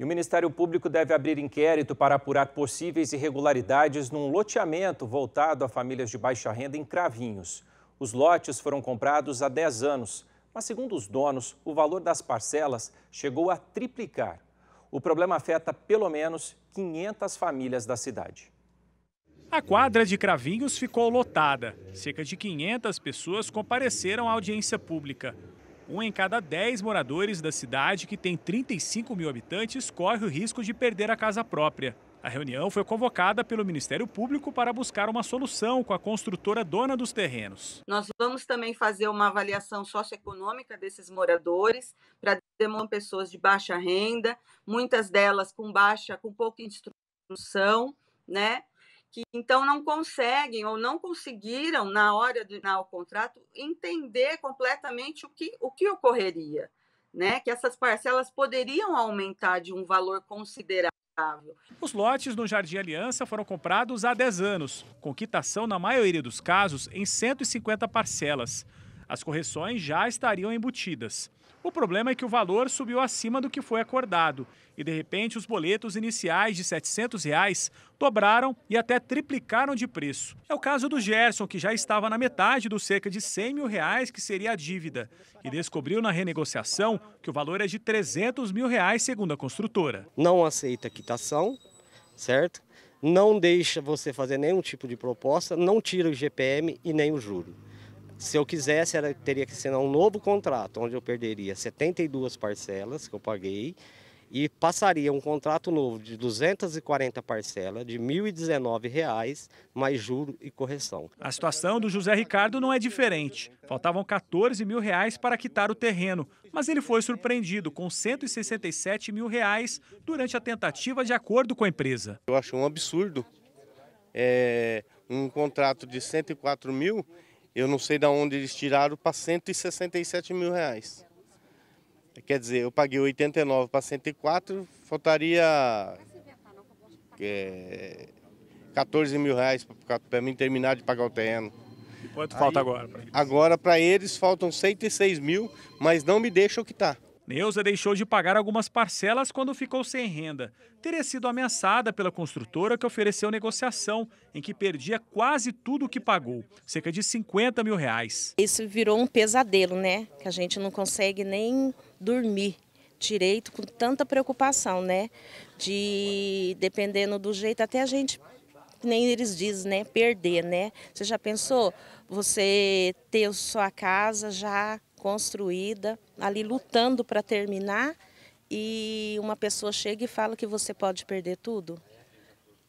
E o Ministério Público deve abrir inquérito para apurar possíveis irregularidades num loteamento voltado a famílias de baixa renda em Cravinhos. Os lotes foram comprados há 10 anos, mas, segundo os donos, o valor das parcelas chegou a triplicar. O problema afeta pelo menos 500 famílias da cidade. A quadra de Cravinhos ficou lotada. Cerca de 500 pessoas compareceram à audiência pública um em cada dez moradores da cidade, que tem 35 mil habitantes, corre o risco de perder a casa própria. A reunião foi convocada pelo Ministério Público para buscar uma solução com a construtora dona dos terrenos. Nós vamos também fazer uma avaliação socioeconômica desses moradores para demonstrar pessoas de baixa renda, muitas delas com baixa, com pouca instrução, né? que então não conseguem ou não conseguiram, na hora de dar o contrato, entender completamente o que, o que ocorreria, né? que essas parcelas poderiam aumentar de um valor considerável. Os lotes no Jardim Aliança foram comprados há 10 anos, com quitação, na maioria dos casos, em 150 parcelas. As correções já estariam embutidas. O problema é que o valor subiu acima do que foi acordado e, de repente, os boletos iniciais de R$ 700 reais dobraram e até triplicaram de preço. É o caso do Gerson, que já estava na metade dos cerca de R$ 100 mil reais que seria a dívida e descobriu na renegociação que o valor é de R$ 300 mil reais, segundo a construtora. Não aceita quitação, certo? Não deixa você fazer nenhum tipo de proposta, não tira o GPM e nem o juro. Se eu quisesse, era, teria que ser um novo contrato, onde eu perderia 72 parcelas que eu paguei e passaria um contrato novo de 240 parcelas de R$ 1.019, mais juro e correção. A situação do José Ricardo não é diferente. Faltavam 14 mil reais para quitar o terreno, mas ele foi surpreendido com 167 mil reais durante a tentativa de acordo com a empresa. Eu acho um absurdo. É, um contrato de 104 mil eu não sei de onde eles tiraram, para 167 mil reais. Quer dizer, eu paguei 89 para 104, faltaria é, 14 mil reais para mim terminar de pagar o terreno. E quanto Aí, falta agora? Agora, para eles, faltam 106 mil, mas não me deixam que está. Neuza deixou de pagar algumas parcelas quando ficou sem renda. Teria sido ameaçada pela construtora que ofereceu negociação, em que perdia quase tudo o que pagou, cerca de 50 mil reais. Isso virou um pesadelo, né? Que a gente não consegue nem dormir direito com tanta preocupação, né? De, dependendo do jeito, até a gente nem eles dizem, né? Perder, né? Você já pensou? Você ter sua casa já construída, ali lutando para terminar, e uma pessoa chega e fala que você pode perder tudo,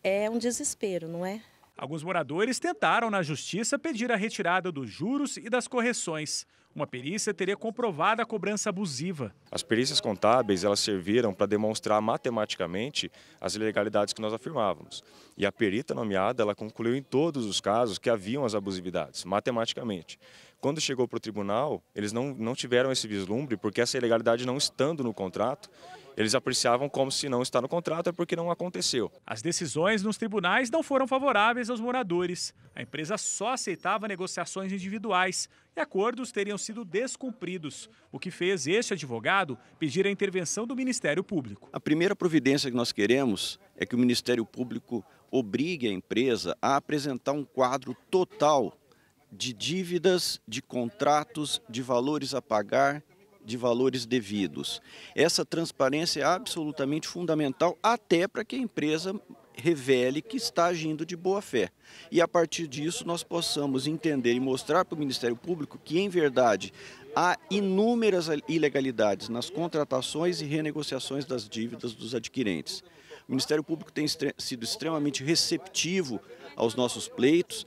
é um desespero, não é? Alguns moradores tentaram na justiça pedir a retirada dos juros e das correções. Uma perícia teria comprovado a cobrança abusiva. As perícias contábeis elas serviram para demonstrar matematicamente as ilegalidades que nós afirmávamos. E a perita nomeada ela concluiu em todos os casos que haviam as abusividades, matematicamente. Quando chegou para o tribunal, eles não, não tiveram esse vislumbre, porque essa ilegalidade não estando no contrato, eles apreciavam como se não está no contrato é porque não aconteceu. As decisões nos tribunais não foram favoráveis aos moradores. A empresa só aceitava negociações individuais e acordos teriam sido descumpridos, o que fez este advogado pedir a intervenção do Ministério Público. A primeira providência que nós queremos é que o Ministério Público obrigue a empresa a apresentar um quadro total de dívidas, de contratos, de valores a pagar de valores devidos. Essa transparência é absolutamente fundamental até para que a empresa revele que está agindo de boa fé. E a partir disso nós possamos entender e mostrar para o Ministério Público que, em verdade, há inúmeras ilegalidades nas contratações e renegociações das dívidas dos adquirentes. O Ministério Público tem sido extremamente receptivo aos nossos pleitos.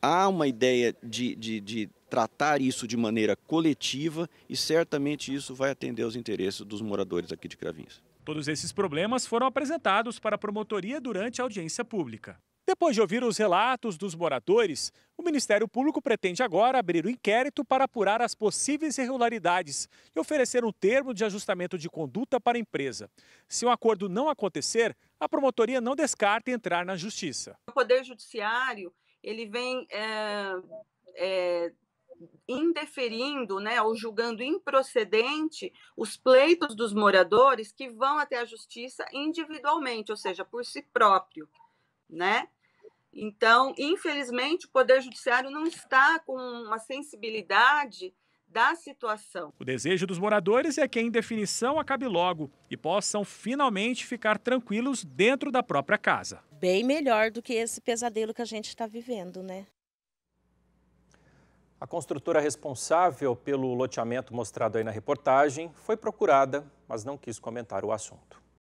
Há uma ideia de, de, de tratar isso de maneira coletiva e certamente isso vai atender os interesses dos moradores aqui de Cravinhos. Todos esses problemas foram apresentados para a promotoria durante a audiência pública. Depois de ouvir os relatos dos moradores, o Ministério Público pretende agora abrir o um inquérito para apurar as possíveis irregularidades e oferecer um termo de ajustamento de conduta para a empresa. Se um acordo não acontecer, a promotoria não descarta entrar na justiça. O Poder Judiciário ele vem é, é, indeferindo né, ou julgando improcedente os pleitos dos moradores que vão até a justiça individualmente, ou seja, por si próprio. Né? Então, infelizmente, o Poder Judiciário não está com uma sensibilidade da situação. O desejo dos moradores é que a indefinição acabe logo e possam finalmente ficar tranquilos dentro da própria casa. Bem melhor do que esse pesadelo que a gente está vivendo, né? A construtora responsável pelo loteamento mostrado aí na reportagem foi procurada, mas não quis comentar o assunto.